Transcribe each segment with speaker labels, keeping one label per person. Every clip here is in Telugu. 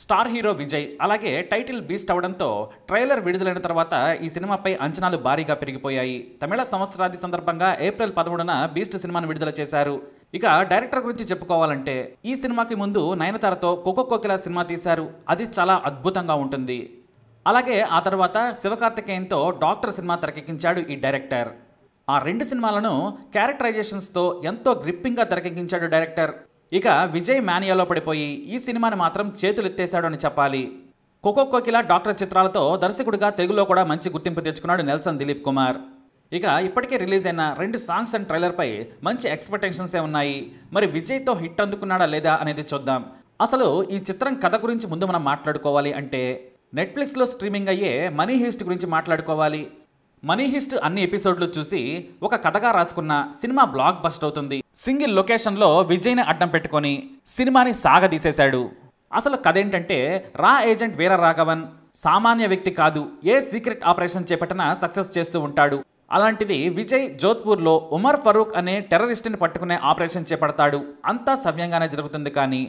Speaker 1: స్టార్ హీరో విజయ్ అలాగే టైటిల్ బీస్ట్ అవడంతో ట్రైలర్ విడుదలైన తర్వాత ఈ సినిమాపై అంచనాలు భారీగా పెరిగిపోయాయి తమిళ సంవత్సరాది సందర్భంగా ఏప్రిల్ పదమూడున బీస్ట్ సినిమాను విడుదల చేశారు ఇక డైరెక్టర్ గురించి చెప్పుకోవాలంటే ఈ సినిమాకి ముందు నయనతారతో కోకో కోకిల సినిమా తీశారు అది చాలా అద్భుతంగా ఉంటుంది అలాగే ఆ తర్వాత శివకార్తికేయంతో డాక్టర్ సినిమా తెరకెక్కించాడు ఈ డైరెక్టర్ ఆ రెండు సినిమాలను క్యారెక్టరైజేషన్స్తో ఎంతో గ్రిప్పింగ్గా తెరకెక్కించాడు డైరెక్టర్ ఇక విజయ్ మానియాలో పడిపోయి ఈ సినిమాని మాత్రం చేతులెత్తేశాడు అని చెప్పాలి కోకో డాక్టర్ చిత్రాలతో దర్శకుడిగా తెలుగులో కూడా మంచి గుర్తింపు తెచ్చుకున్నాడు నెల్సన్ దిలీప్ కుమార్ ఇక ఇప్పటికే రిలీజ్ అయిన రెండు సాంగ్స్ అండ్ ట్రైలర్పై మంచి ఎక్స్పెక్టేషన్సే ఉన్నాయి మరి విజయ్తో హిట్ అందుకున్నాడా లేదా అనేది చూద్దాం అసలు ఈ చిత్రం కథ గురించి ముందు మనం మాట్లాడుకోవాలి అంటే నెట్ఫ్లిక్స్లో స్ట్రీమింగ్ అయ్యే మనీ హీస్ట్ గురించి మాట్లాడుకోవాలి మనీ హిస్ట్ అన్ని ఎపిసోడ్లు చూసి ఒక కథగా రాసుకున్న సినిమా బ్లాక్ బస్ట్ అవుతుంది సింగిల్ లొకేషన్లో విజయ్ని అడ్డం పెట్టుకొని సినిమాని సాగదీసేశాడు అసలు కథ ఏంటంటే రా ఏజెంట్ వీర రాఘవన్ సామాన్య వ్యక్తి కాదు ఏ సీక్రెట్ ఆపరేషన్ చేపట్టినా సక్సెస్ చేస్తూ ఉంటాడు అలాంటిది విజయ్ జోధ్పూర్లో ఉమర్ ఫరూక్ అనే టెర్రరిస్ట్ని పట్టుకునే ఆపరేషన్ చేపడతాడు అంతా సవ్యంగానే జరుగుతుంది కానీ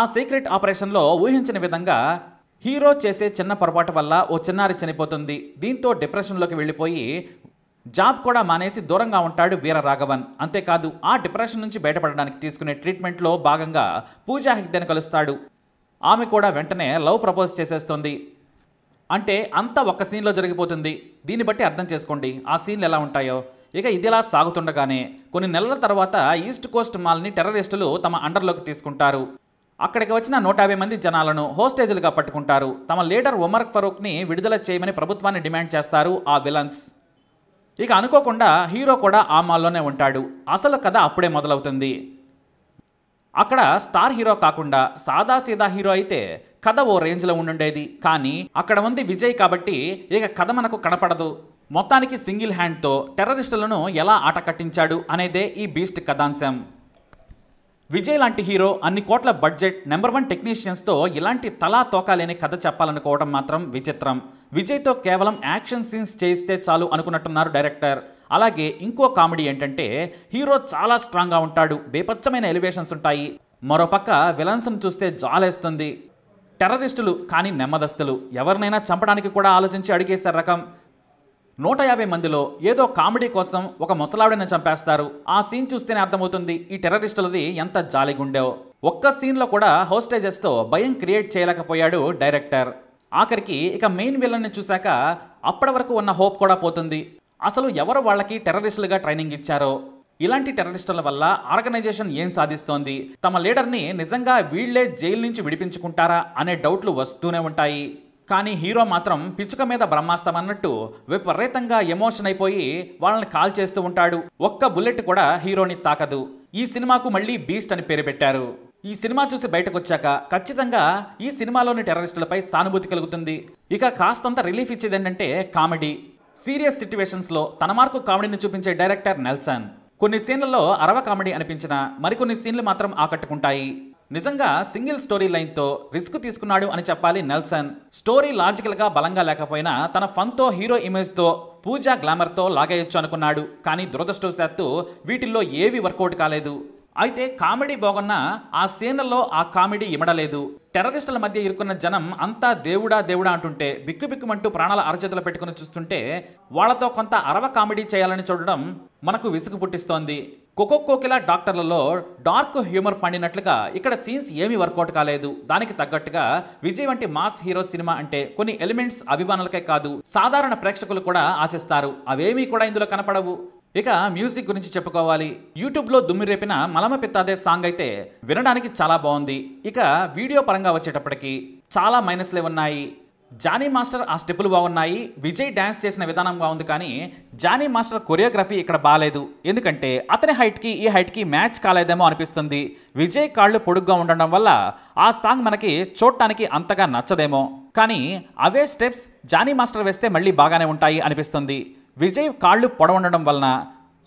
Speaker 1: ఆ సీక్రెట్ ఆపరేషన్లో ఊహించిన విధంగా హీరో చేసే చిన్న పొరపాటు వల్ల ఓ చిన్నారి చనిపోతుంది దీంతో డిప్రెషన్లోకి వెళ్ళిపోయి జాబ్ కూడా మానేసి దూరంగా ఉంటాడు వీర రాఘవన్ అంతేకాదు ఆ డిప్రెషన్ నుంచి బయటపడడానికి తీసుకునే ట్రీట్మెంట్లో భాగంగా పూజా హెగ్దేని కలుస్తాడు ఆమె కూడా వెంటనే లవ్ ప్రపోజ్ చేసేస్తుంది అంటే అంతా ఒక్క సీన్లో జరిగిపోతుంది దీన్ని బట్టి అర్థం చేసుకోండి ఆ సీన్లు ఎలా ఉంటాయో ఇక ఇదిలా సాగుతుండగానే కొన్ని నెలల తర్వాత ఈస్ట్ కోస్ట్ మాల్ని టెర్రరిస్టులు తమ అండర్లోకి తీసుకుంటారు అక్కడికి వచ్చిన నూట యాభై మంది జనాలను హోస్టేజ్లుగా పట్టుకుంటారు తమ లీడర్ ఉమర్ ఫరూక్ని విడుదల చేయమని ప్రభుత్వాన్ని డిమాండ్ చేస్తారు ఆ విలన్స్ ఇక అనుకోకుండా హీరో కూడా ఆ మాల్లోనే ఉంటాడు అసలు కథ అప్పుడే మొదలవుతుంది అక్కడ స్టార్ హీరో కాకుండా సాదాసీదా హీరో అయితే కథ ఓ రేంజ్లో ఉండుండేది కానీ అక్కడ ఉంది విజయ్ కాబట్టి ఇక కథ మనకు కనపడదు మొత్తానికి సింగిల్ హ్యాండ్తో టెర్రరిస్టులను ఎలా ఆట కట్టించాడు అనేదే ఈ బీస్ట్ కథాంశం విజయ్ లాంటి హీరో అన్ని కోట్ల బడ్జెట్ నెంబర్ వన్ టెక్నీషియన్స్తో ఇలాంటి తలా తోకాలేని కథ చెప్పాలనుకోవడం మాత్రం విచిత్రం విజయ్తో కేవలం యాక్షన్ సీన్స్ చేయిస్తే చాలు అనుకున్నట్టున్నారు డైరెక్టర్ అలాగే ఇంకో కామెడీ ఏంటంటే హీరో చాలా స్ట్రాంగ్గా ఉంటాడు బేపచ్చమైన ఎలివేషన్స్ ఉంటాయి మరోపక్క విలన్సం చూస్తే జాలేస్తుంది టెర్రరిస్టులు కానీ నెమ్మదస్తులు ఎవరినైనా చంపడానికి కూడా ఆలోచించి అడిగేసే రకం నూట యాభై మందిలో ఏదో కామెడీ కోసం ఒక ముసలావిడని చంపేస్తారు ఆ సీన్ చూస్తేనే అర్థమవుతుంది ఈ టెర్రరిస్టులది ఎంత జాలిగుండేవో ఒక్క సీన్లో కూడా హోస్టేజెస్తో భయం క్రియేట్ చేయలేకపోయాడు డైరెక్టర్ ఆఖరికి ఇక మెయిన్ విలన్ని చూశాక అప్పటి వరకు ఉన్న హోప్ కూడా పోతుంది అసలు ఎవరు వాళ్ళకి టెర్రరిస్టులుగా ట్రైనింగ్ ఇచ్చారో ఇలాంటి టెర్రరిస్టుల వల్ల ఆర్గనైజేషన్ ఏం సాధిస్తోంది తమ లీడర్ని నిజంగా వీళ్లే జైలు నుంచి విడిపించుకుంటారా అనే డౌట్లు వస్తూనే ఉంటాయి కానీ హీరో మాత్రం పిచ్చుక మీద బ్రహ్మాస్తం అన్నట్టు విపరీతంగా ఎమోషన్ అయిపోయి వాళ్ళని కాల్ చేస్తూ ఉంటాడు ఒక్క బుల్లెట్ కూడా హీరోని తాకదు ఈ సినిమాకు మళ్ళీ బీస్ట్ అని పేరు పెట్టారు ఈ సినిమా చూసి బయటకు వచ్చాక ఖచ్చితంగా ఈ సినిమాలోని టెర్రరిస్టులపై సానుభూతి కలుగుతుంది ఇక కాస్తంత రిలీఫ్ ఇచ్చేది ఏంటంటే కామెడీ సీరియస్ లో తన మార్కు కామెడీని చూపించే డైరెక్టర్ నెల్సన్ కొన్ని సీన్లలో అరవ కామెడీ అనిపించిన మరికొన్ని సీన్లు మాత్రం ఆకట్టుకుంటాయి నిజంగా సింగిల్ స్టోరీ లైన్తో రిస్క్ తీసుకున్నాడు అని చెప్పాలి నెల్సన్ స్టోరీ లాజికల్గా బలంగా లేకపోయినా తన ఫన్తో హీరో ఇమేజ్తో పూజా గ్లామర్తో లాగేయొచ్చు అనుకున్నాడు కానీ దురదృష్టవశాత్తు వీటిల్లో ఏవి వర్కౌట్ కాలేదు అయితే కామెడీ బాగున్నా ఆ సీన్లలో ఆ కామెడీ ఇమడలేదు టెర్రరిస్టుల మధ్య ఇరుక్కున్న జనం అంతా దేవుడా దేవుడా అంటుంటే బిక్కుబిక్కుమంటూ ప్రాణాల అరచేతులు పెట్టుకుని చూస్తుంటే వాళ్లతో కొంత అరవ కామెడీ చేయాలని చూడడం మనకు విసుగు పుట్టిస్తోంది కోకిలా డాక్టర్లలో డార్క్ హ్యూమర్ పండినట్లుగా ఇక్కడ సీన్స్ ఏమీ వర్కౌట్ కాలేదు దానికి తగ్గట్టుగా విజయ్ వంటి మాస్ హీరో సినిమా అంటే కొన్ని ఎలిమెంట్స్ అభిమానులకే కాదు సాధారణ ప్రేక్షకులు కూడా ఆశిస్తారు అవేమీ కూడా ఇందులో కనపడవు ఇక మ్యూజిక్ గురించి చెప్పుకోవాలి యూట్యూబ్లో దుమ్మి రేపిన మలమ పిత్తాదే సాంగ్ అయితే వినడానికి చాలా బాగుంది ఇక వీడియో పరంగా వచ్చేటప్పటికి చాలా మైనస్లే ఉన్నాయి జానీ మాస్టర్ ఆ స్టెప్పులు బాగున్నాయి విజయ్ డ్యాన్స్ చేసిన విధానం బాగుంది కానీ జానీ మాస్టర్ కొరియోగ్రఫీ ఇక్కడ బాగాలేదు ఎందుకంటే అతని హైట్కి ఈ హైట్కి మ్యాచ్ కాలేదేమో అనిపిస్తుంది విజయ్ కాళ్ళు పొడుగ్గా ఉండడం వల్ల ఆ సాంగ్ మనకి చూడటానికి అంతగా నచ్చదేమో కానీ అవే స్టెప్స్ జానీ మాస్టర్ వేస్తే మళ్ళీ బాగానే ఉంటాయి అనిపిస్తుంది విజయ్ కాళ్ళు పొడవుండడం వలన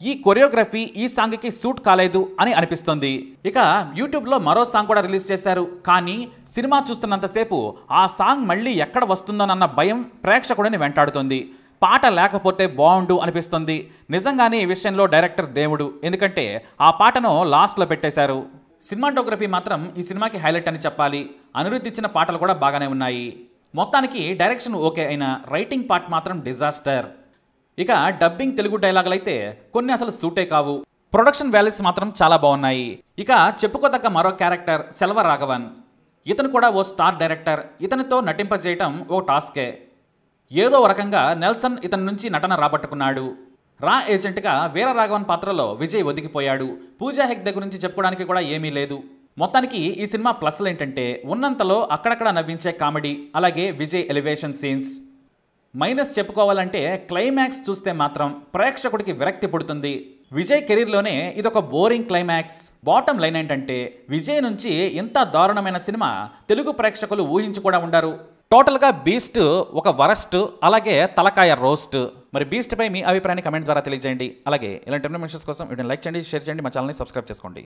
Speaker 1: ఈ కొరియోగ్రఫీ ఈ సాంగ్కి సూట్ కాలేదు అని అనిపిస్తుంది ఇక యూట్యూబ్లో మరో సాంగ్ కూడా రిలీజ్ చేశారు కానీ సినిమా చూస్తున్నంతసేపు ఆ సాంగ్ మళ్ళీ ఎక్కడ వస్తుందోనన్న భయం ప్రేక్షకుడిని వెంటాడుతుంది పాట లేకపోతే బాగుండు అనిపిస్తుంది నిజంగానే ఈ విషయంలో డైరెక్టర్ దేవుడు ఎందుకంటే ఆ పాటను లాస్ట్లో పెట్టేశారు సినిమాటోగ్రఫీ మాత్రం ఈ సినిమాకి హైలైట్ అని చెప్పాలి అనిరుద్ధి ఇచ్చిన పాటలు కూడా బాగానే ఉన్నాయి మొత్తానికి డైరెక్షన్ ఓకే అయిన రైటింగ్ పార్ట్ మాత్రం డిజాస్టర్ ఇక డబ్బింగ్ తెలుగు డైలాగులు అయితే కొన్ని అసలు సూటే కావు ప్రొడక్షన్ వాల్యూస్ మాత్రం చాలా బాగున్నాయి ఇక చెప్పుకోదగ్గ మరో క్యారెక్టర్ సెల్వ రాఘవన్ ఇతను కూడా ఓ స్టార్ డైరెక్టర్ ఇతనితో నటింపజేయటం ఓ టాస్కే ఏదో రకంగా నెల్సన్ ఇతని నుంచి నటన రాబట్టుకున్నాడు రా ఏజెంట్గా వీర రాఘవన్ పాత్రలో విజయ్ ఒదిగిపోయాడు పూజా దగ్గర గురించి చెప్పుకోవడానికి కూడా ఏమీ లేదు మొత్తానికి ఈ సినిమా ప్లస్లు ఏంటంటే ఉన్నంతలో అక్కడక్కడ నవ్వించే కామెడీ అలాగే విజయ్ ఎలివేషన్ సీన్స్ మైనస్ చెప్పుకోవాలంటే క్లైమాక్స్ చూస్తే మాత్రం ప్రేక్షకుడికి విరక్తి పుడుతుంది విజయ్ కెరీర్లోనే ఇదొక బోరింగ్ క్లైమాక్స్ బాటం లైన్ ఏంటంటే విజయ్ నుంచి ఇంత దారుణమైన సినిమా తెలుగు ప్రేక్షకులు ఊహించి కూడా ఉండరు టోటల్గా బీస్ట్ ఒక వరస్ట్ అలాగే తలకాయ రోస్ట్ మరి బీస్ట్పై మీ అభిప్రాయాన్ని కమెంట్ ద్వారా తెలియజేయండి అలాగే ఇలాంటి ఇన్ఫర్మేషన్స్ కోసం వీటిని లైక్ చేయండి షేర్ చేయండి మా ఛానల్ని సబ్స్క్రైబ్ చేసుకోండి